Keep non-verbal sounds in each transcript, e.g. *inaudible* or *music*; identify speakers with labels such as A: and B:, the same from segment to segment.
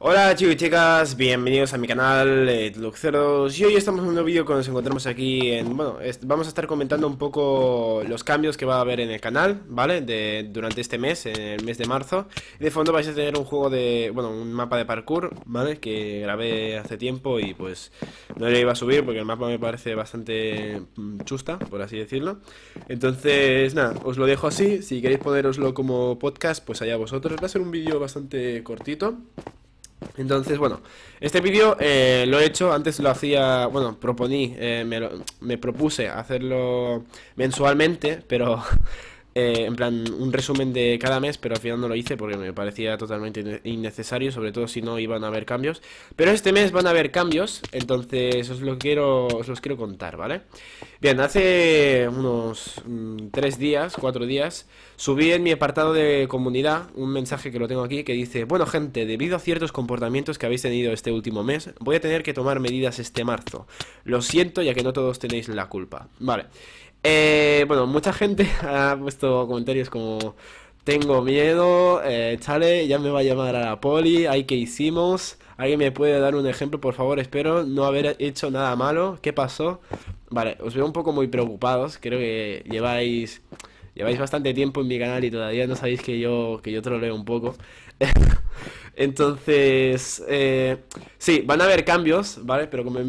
A: Hola chicos y chicas, bienvenidos a mi canal eh, y hoy estamos en un nuevo vídeo que nos encontramos aquí en, bueno, vamos a estar comentando un poco los cambios que va a haber en el canal, ¿vale? De, durante este mes, en el mes de marzo y de fondo vais a tener un juego de, bueno, un mapa de parkour, ¿vale? Que grabé hace tiempo y pues no le iba a subir porque el mapa me parece bastante mm, chusta, por así decirlo Entonces, nada, os lo dejo así, si queréis poneroslo como podcast, pues allá vosotros Va a ser un vídeo bastante cortito entonces, bueno, este vídeo eh, lo he hecho, antes lo hacía, bueno, proponí, eh, me, me propuse hacerlo mensualmente, pero *laughs* Eh, en plan, un resumen de cada mes, pero al final no lo hice porque me parecía totalmente innecesario, sobre todo si no iban a haber cambios. Pero este mes van a haber cambios, entonces os, lo quiero, os los quiero contar, ¿vale? Bien, hace unos 3 mm, tres días, cuatro días, subí en mi apartado de comunidad un mensaje que lo tengo aquí que dice, bueno gente, debido a ciertos comportamientos que habéis tenido este último mes, voy a tener que tomar medidas este marzo. Lo siento ya que no todos tenéis la culpa. Vale. Eh, bueno, mucha gente *laughs* ha puesto comentarios como tengo miedo, eh, chale, ya me va a llamar a la poli, hay que hicimos, alguien me puede dar un ejemplo, por favor, espero no haber hecho nada malo, ¿qué pasó? Vale, os veo un poco muy preocupados, creo que lleváis Lleváis bastante tiempo en mi canal y todavía no sabéis que yo, que yo troleo un poco. *laughs* Entonces, eh, sí, van a haber cambios, ¿vale? Pero como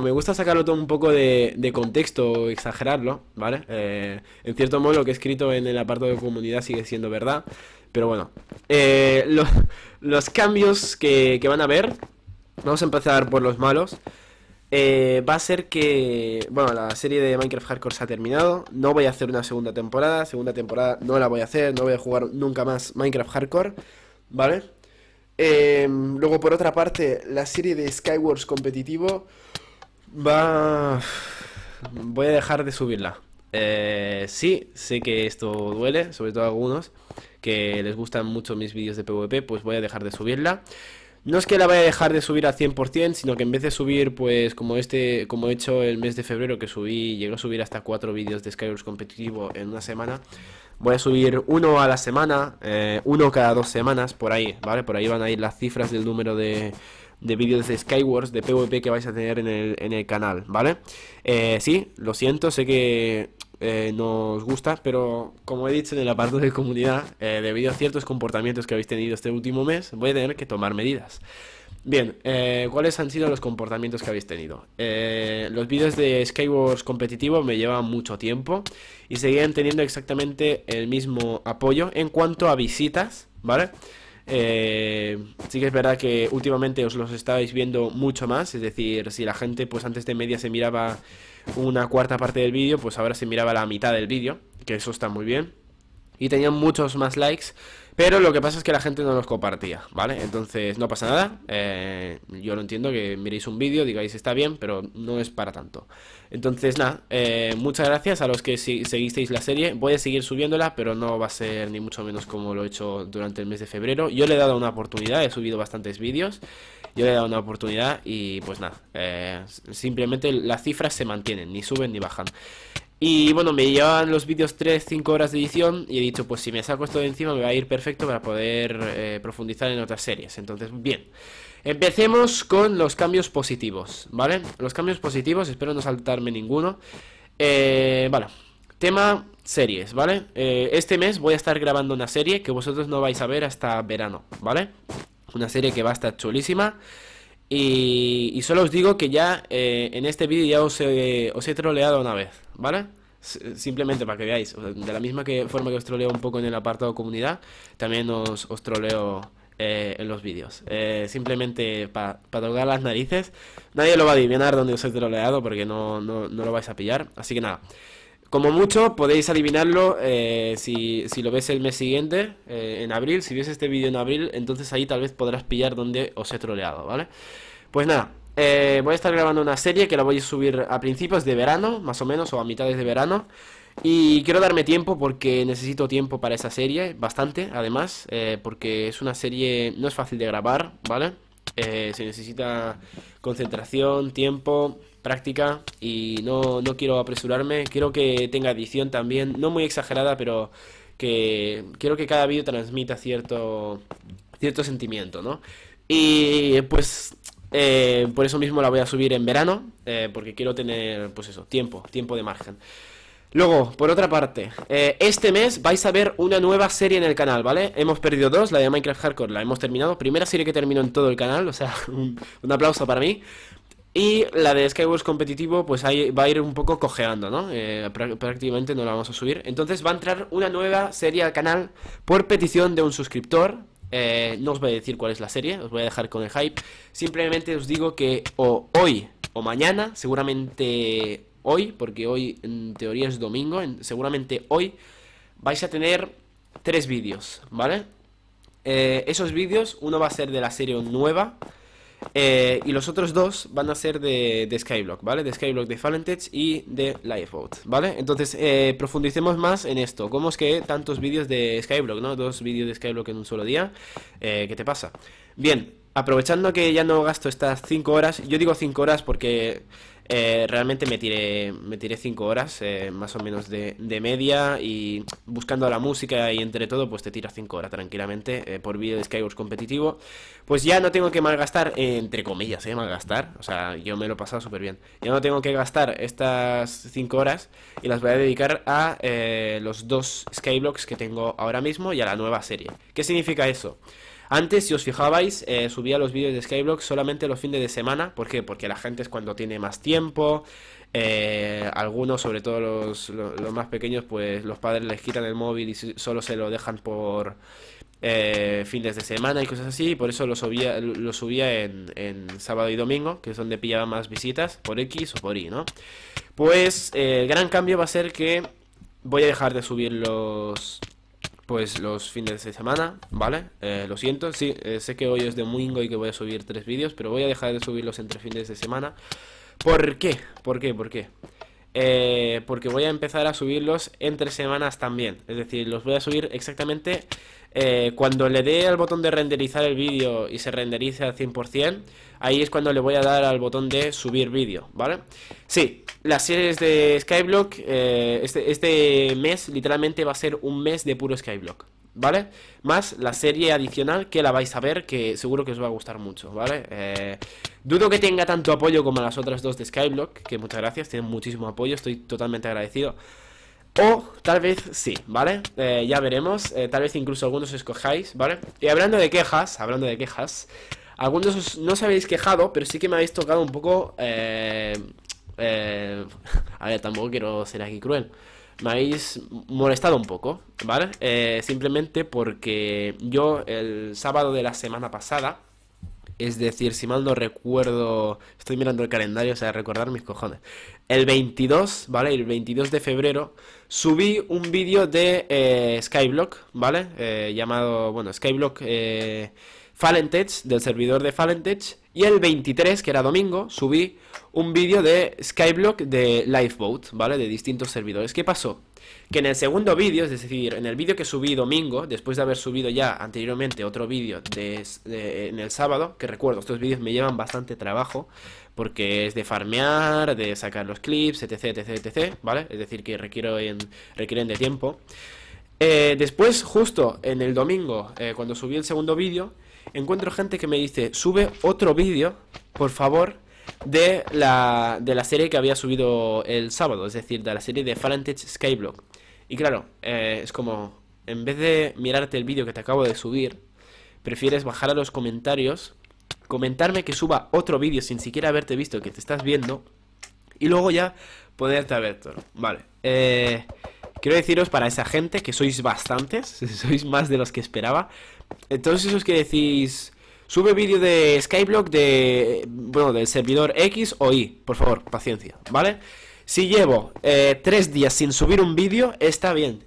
A: me, gusta sacarlo todo un poco de, contexto contexto, exagerarlo, ¿vale? Eh, en cierto modo lo que he escrito en el apartado de comunidad sigue siendo verdad. Pero bueno, eh, *laughs* los cambios que, que van a haber, vamos a empezar por los malos. Eh, va a ser que, bueno, la serie de Minecraft Hardcore se ha terminado, no voy a hacer una segunda temporada, segunda temporada no la voy a hacer, no voy a jugar nunca más Minecraft Hardcore, ¿vale? Em, luego, por otra parte, la serie de Skywars competitivo va... Voy a dejar de subirla. Eh, sí, sé que esto duele, sobre todo a algunos que les gustan mucho mis vídeos de PvP, pues voy a dejar de subirla. No es que la vaya a dejar de subir al 100%, sino que en vez de subir, pues como este, como he hecho el mes de febrero, que subí, llegó a subir hasta cuatro vídeos de Skywars competitivo en una semana, voy a subir uno a la semana, eh, uno cada dos semanas, por ahí, ¿vale? Por ahí van a ir las cifras del número de, de vídeos de Skywars, de PvP que vais a tener en el, en el canal, ¿vale? Eh, sí, lo siento, sé que eh, nos gusta, pero como he dicho en el apartado de comunidad, eh, debido a ciertos comportamientos que habéis tenido este último mes, voy a tener que tomar medidas. Bien, eh, ¿cuáles han sido los comportamientos que habéis tenido? los vídeos de Skywars competitivo me llevan mucho tiempo y seguían teniendo exactamente el mismo apoyo en cuanto a visitas, ¿vale? vale eh, sí que es verdad que últimamente os los estáis viendo mucho más, es decir, si la gente pues antes de media se miraba una cuarta parte del vídeo, pues ahora se miraba la mitad del vídeo, que eso está muy bien. Y tenían muchos más likes pero lo que pasa es que la gente no los compartía, ¿vale? Entonces no pasa nada. Eh, yo lo entiendo que miréis un vídeo, digáis está bien, pero no es para tanto. Entonces nada, eh, muchas gracias a los que seguisteis la serie. Voy a seguir subiéndola, pero no va a ser ni mucho menos como lo he hecho durante el mes de febrero. Yo le he dado una oportunidad, he subido bastantes vídeos. Yo le he dado una oportunidad y pues nada, eh, simplemente las cifras se mantienen, ni suben ni bajan. Y bueno, me llevan los vídeos 3-5 horas de edición y he dicho, pues si me saco esto de encima me va a ir perfecto para poder eh, profundizar en otras series. Entonces, bien. Empecemos con los cambios positivos, ¿vale? Los cambios positivos, espero no saltarme ninguno. Eh, vale, tema series, ¿vale? Eh, este mes voy a estar grabando una serie que vosotros no vais a ver hasta verano, ¿vale? Una serie que va a estar chulísima. Y, solo os digo que ya eh, en este vídeo ya os he, os troleado una vez, ¿vale? simplemente para que veáis, de la misma forma que os troleo un poco en el apartado comunidad, también os, troleo eh, en los vídeos. Eh, simplemente para tocar las narices. Nadie lo va a adivinar donde os he troleado porque no, no lo vais a pillar. Así que nada. Como mucho podéis adivinarlo eh, si, lo ves el mes siguiente, eh, en abril, si ves este vídeo en abril, entonces ahí tal vez podrás pillar donde os he troleado, ¿vale? Pues nada, eh, voy a estar grabando una serie que la voy a subir a principios de verano, más o menos, o a mitades de verano. Y quiero darme tiempo porque necesito tiempo para esa serie, bastante además, porque es una serie, no es fácil de grabar, ¿vale? se necesita concentración, tiempo, práctica y no, quiero apresurarme. Quiero que tenga edición también, no muy exagerada, pero que quiero que cada vídeo transmita cierto, cierto sentimiento, ¿no? Y pues eh, por eso mismo la voy a subir en verano, eh, porque quiero tener, pues eso, tiempo, tiempo de margen. Luego, por otra parte, eh, este mes vais a ver una nueva serie en el canal, ¿vale? Hemos perdido dos, la de Minecraft Hardcore la hemos terminado, primera serie que termino en todo el canal, o sea, *laughs* un, un aplauso para mí. Y la de Skywars competitivo, pues ahí va a ir un poco cojeando, ¿no? Eh, prácticamente no la vamos a subir. Entonces va a entrar una nueva serie al canal por petición de un suscriptor. Eh, no os voy a decir cuál es la serie, os voy a dejar con el hype. Simplemente os digo que o hoy o mañana, seguramente hoy, porque hoy en teoría es domingo, seguramente hoy vais a tener tres vídeos, ¿vale? Eh, esos vídeos, uno va a ser de la serie nueva eh, y los otros dos van a ser de, Skyblock, ¿vale? De Skyblock de FalenTech y de Lifeboat, ¿vale? Entonces, eh, profundicemos más en esto. ¿Cómo es que tantos vídeos de Skyblock, ¿no? Dos vídeos de Skyblock en un solo día. Eh, ¿Qué te pasa? Bien, aprovechando que ya no gasto estas 5 horas, yo digo 5 horas porque eh, realmente me tiré, me tiré cinco horas, eh, más o menos de, media, y buscando la música y entre todo, pues te tiras cinco horas tranquilamente eh, por vídeo de Skywars competitivo. Pues ya no tengo que malgastar, entre comillas, eh, malgastar, o sea, yo me lo he pasado súper bien. Ya no tengo que gastar estas 5 horas y las voy a dedicar a los dos Skyblocks que tengo ahora mismo y a la nueva serie. ¿Qué significa eso? Antes, si os fijabais, eh, subía los vídeos de Skyblock solamente los fines de semana. ¿Por qué? Porque la gente es cuando tiene más tiempo. Eh, algunos, sobre todo los, más pequeños, pues los padres les quitan el móvil y solo se lo dejan por eh, fines de semana y cosas así. por eso lo subía, subía en, en, sábado y domingo, que es donde pillaba más visitas, por X o por Y, ¿no? Pues el gran cambio va a ser que voy a dejar de subir los pues los fines de semana, ¿vale? Eh, lo siento, sí, eh, sé que hoy es domingo y que voy a subir tres vídeos, pero voy a dejar de subirlos entre fines de semana. ¿Por qué? ¿Por qué? ¿Por qué? Eh, porque voy a empezar a subirlos entre semanas también. Es decir, los voy a subir exactamente eh, cuando le dé al botón de renderizar el vídeo y se renderice al 100%, ahí es cuando le voy a dar al botón de subir vídeo, ¿vale? Sí, las series de Skyblock, eh, este, este, mes literalmente va a ser un mes de puro Skyblock, ¿vale? Más la serie adicional que la vais a ver, que seguro que os va a gustar mucho, ¿vale? Eh, dudo que tenga tanto apoyo como las otras dos de Skyblock, que muchas gracias, tienen muchísimo apoyo, estoy totalmente agradecido. O tal vez sí, ¿vale? Eh, ya veremos, eh, tal vez incluso algunos escojáis, ¿vale? Y hablando de quejas, hablando de quejas Algunos no os habéis quejado, pero sí que me habéis tocado un poco... Eh, *laughs* a ver, tampoco quiero ser aquí cruel me habéis molestado un poco, ¿vale? simplemente porque yo el sábado de la semana pasada es decir, si mal no recuerdo, estoy mirando el calendario, o sea, recordar mis cojones. El 22, ¿vale? El 22 de febrero subí un vídeo de eh, Skyblock, ¿vale? Eh, llamado, bueno, Skyblock eh, del servidor de Falentech. Y el 23, que era domingo, subí un vídeo de Skyblock de Lifeboat, ¿vale? De distintos servidores. ¿Qué pasó? que en el segundo vídeo, es decir, en el vídeo que subí domingo, después de haber subido ya anteriormente otro vídeo en el sábado, que recuerdo, estos vídeos me llevan bastante trabajo, porque es de farmear, de sacar los clips, etc, etc, etc, ¿vale? Es decir, que requiero requieren de tiempo. Eh, después, justo en el domingo, eh, cuando subí el segundo vídeo, encuentro gente que me dice, sube otro vídeo, por favor, de la, de la serie que había subido el sábado, es decir, de la serie de sky Skyblock. Y claro, eh, es como, en vez de mirarte el vídeo que te acabo de subir, prefieres bajar a los comentarios, comentarme que suba otro vídeo sin siquiera haberte visto que te estás viendo, y luego ya ponerte a ver todo. Vale, eh, quiero deciros para esa gente que sois bastantes, *laughs* sois más de los que esperaba. Entonces, esos que decís Sube vídeo de Skyblock de. Bueno, del servidor X o Y. Por favor, paciencia, ¿vale? Si llevo eh, tres días sin subir un vídeo, está bien.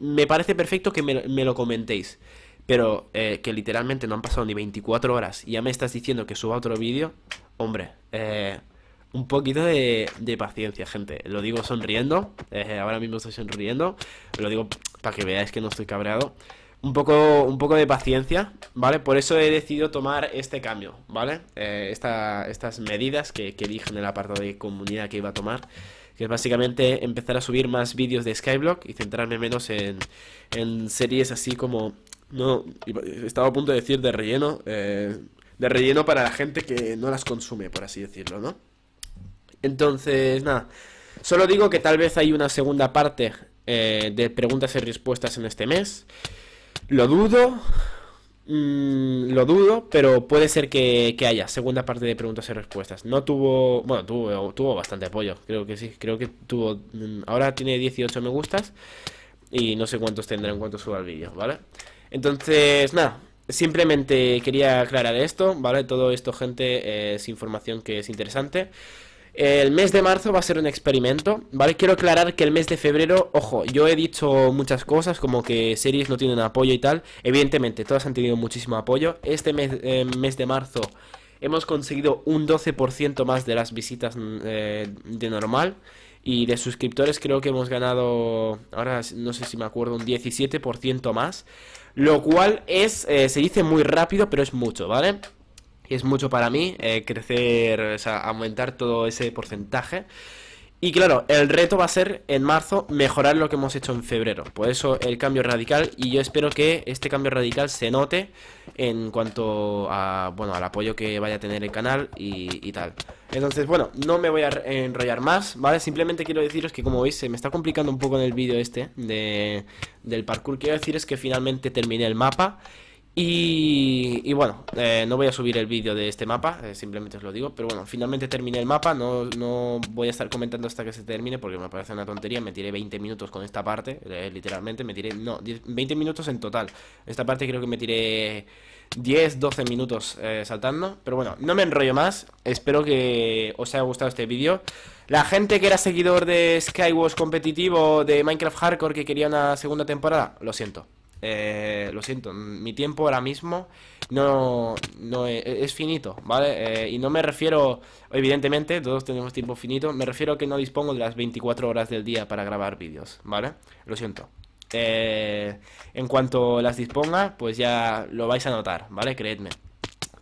A: me parece perfecto que me, lo comentéis. Pero eh, que literalmente no han pasado ni 24 horas y ya me estás diciendo que suba otro vídeo. Hombre, eh, un poquito de, de, paciencia, gente. Lo digo sonriendo. ahora mismo estoy sonriendo. Lo digo para que veáis que no estoy cabreado un poco, un poco de paciencia, ¿vale? Por eso he decidido tomar este cambio, ¿vale? Eh, estas medidas que, que en el apartado de comunidad que iba a tomar que es básicamente empezar a subir más vídeos de Skyblock y centrarme menos en, series así como... No, estaba a punto de decir de relleno, eh, de relleno para la gente que no las consume, por así decirlo, ¿no? Entonces, nada, solo digo que tal vez hay una segunda parte eh, de preguntas y respuestas en este mes. Lo dudo. Mm, lo dudo, pero puede ser que, haya segunda parte de preguntas y respuestas. No tuvo, bueno, tuvo, tuvo bastante apoyo, creo que sí. Creo que tuvo, mm, ahora tiene 18 me gustas y no sé cuántos tendrá en cuanto suba el vídeo, ¿vale? Entonces, nada, simplemente quería aclarar esto, ¿vale? Todo esto, gente, es información que es interesante. El mes de marzo va a ser un experimento, ¿vale? Quiero aclarar que el mes de febrero, ojo, yo he dicho muchas cosas como que series no tienen apoyo y tal. Evidentemente, todas han tenido muchísimo apoyo. Este mes, eh, de marzo hemos conseguido un 12% más de las visitas mm, eh, de normal. Y de suscriptores creo que hemos ganado, ahora no sé si me acuerdo, un 17% más. Lo cual es, eh, se dice muy rápido, pero es mucho, ¿vale? Y es mucho para mí eh, crecer, o sea, aumentar todo ese porcentaje. Y claro, el reto va a ser en marzo mejorar lo que hemos hecho en febrero. Por eso el cambio radical y yo espero que este cambio radical se note en cuanto a, bueno, al apoyo que vaya a tener el canal y, tal. Entonces, bueno, no me voy a enrollar más, ¿vale? Simplemente quiero deciros que como veis se me está complicando un poco en el vídeo este del parkour. Quiero decir es que finalmente terminé el mapa y, bueno, eh, no voy a subir el vídeo de este mapa, eh, simplemente os lo digo Pero bueno, finalmente terminé el mapa, no, voy a estar comentando hasta que se termine Porque me parece una tontería, me tiré 20 minutos con esta parte, eh, literalmente Me tiré, no, 20 minutos en total Esta parte creo que me tiré 10, 12 minutos saltando Pero bueno, no me enrollo más, espero que os haya gustado este vídeo la gente que era seguidor de Skywars competitivo de Minecraft Hardcore que quería una segunda temporada, lo siento. Eh, lo siento, mi tiempo ahora mismo no, no e, e, es, finito, ¿vale? Eh, y no me refiero, evidentemente, todos tenemos tiempo finito, me refiero a que no dispongo de las 24 horas del día para grabar vídeos, ¿vale? Lo siento. Eh, en cuanto las disponga, pues ya lo vais a notar, ¿vale? Creedme.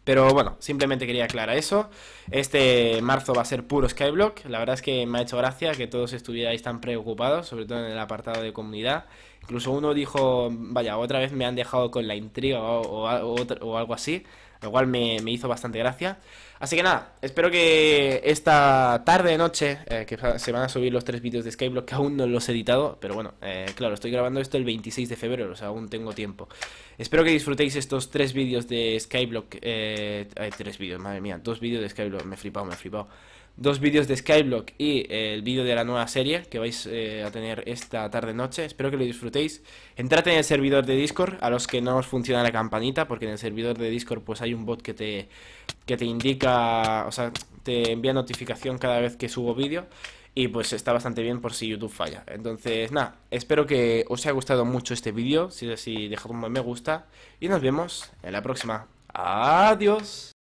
A: Pero bueno, simplemente quería aclarar eso. Este marzo va a ser puro Skyblock. La verdad es que me ha hecho gracia que todos estuvierais tan preocupados, sobre todo en el apartado de comunidad. Incluso uno dijo, vaya, otra vez me han dejado con la intriga o, algo así, lo cual me, hizo bastante gracia. Así que nada, espero que esta tarde, noche, eh, que se van a subir los tres vídeos de Skyblock, que aún no los he editado, pero bueno, eh, claro, estoy grabando esto el 26 de febrero, o sea, aún tengo tiempo. Espero que disfrutéis estos tres vídeos de Skyblock, eh, hay tres vídeos, madre mía, dos vídeos de Skyblock, me he flipado, me he flipado dos vídeos de Skyblock y el vídeo de la nueva serie que vais eh, a tener esta tarde-noche. Espero que lo disfrutéis. Entrad en el servidor de Discord, a los que no os funciona la campanita, porque en el servidor de Discord pues hay un bot que te, que te indica, o sea, te envía notificación cada vez que subo vídeo. Y pues está bastante bien por si YouTube falla. Entonces, nada, espero que os haya gustado mucho este vídeo. Si es así, dejad un buen me gusta. Y nos vemos en la próxima. Adiós.